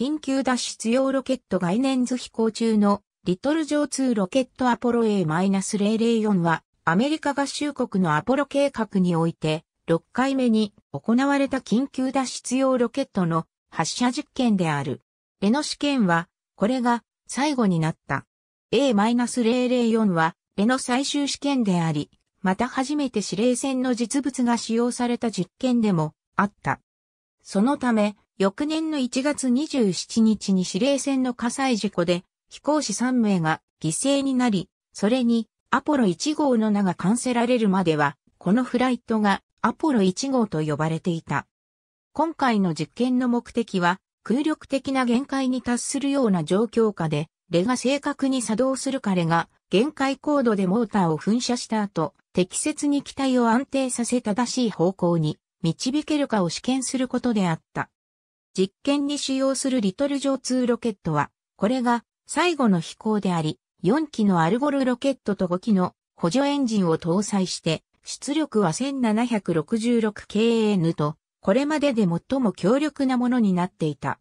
緊急脱出用ロケット概念図飛行中のリトル上2ロケットアポロ A-004 はアメリカ合衆国のアポロ計画において6回目に行われた緊急脱出用ロケットの発射実験である。レの試験はこれが最後になった。A-004 はレの最終試験であり、また初めて指令船の実物が使用された実験でもあった。そのため、翌年の1月27日に司令船の火災事故で飛行士3名が犠牲になり、それにアポロ1号の名が冠せられるまでは、このフライトがアポロ1号と呼ばれていた。今回の実験の目的は、空力的な限界に達するような状況下で、レが正確に作動するかレが限界高度でモーターを噴射した後、適切に機体を安定させ正しい方向に導けるかを試験することであった。実験に使用するリトル上2ロケットは、これが最後の飛行であり、4機のアルゴルロケットと5機の補助エンジンを搭載して、出力は 1766kN と、これまでで最も強力なものになっていた。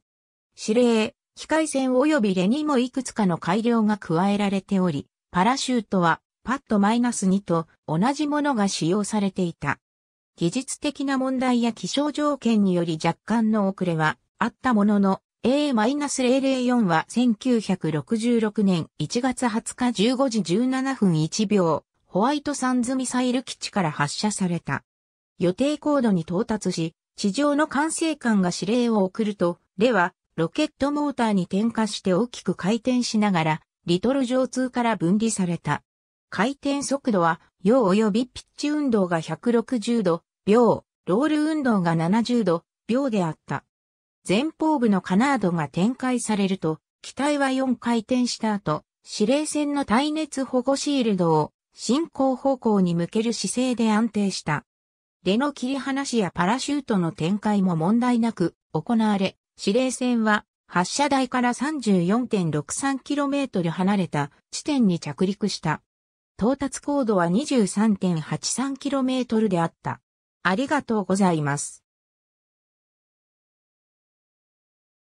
指令、機械船及びレーもいくつかの改良が加えられており、パラシュートはパッド -2 と同じものが使用されていた。技術的な問題や気象条件により若干の遅れはあったものの、A-004 は1966年1月20日15時17分1秒、ホワイトサンズミサイル基地から発射された。予定高度に到達し、地上の管制官が指令を送ると、ではロケットモーターに点火して大きく回転しながら、リトル上通から分離された。回転速度は、洋及びピッチ運動が160度、秒、ロール運動が70度、秒であった。前方部のカナードが展開されると、機体は4回転した後、指令船の耐熱保護シールドを進行方向に向ける姿勢で安定した。出の切り離しやパラシュートの展開も問題なく行われ、指令船は発射台から 34.63km 離れた地点に着陸した。到達高度は 23.83km であった。ありがとうございます。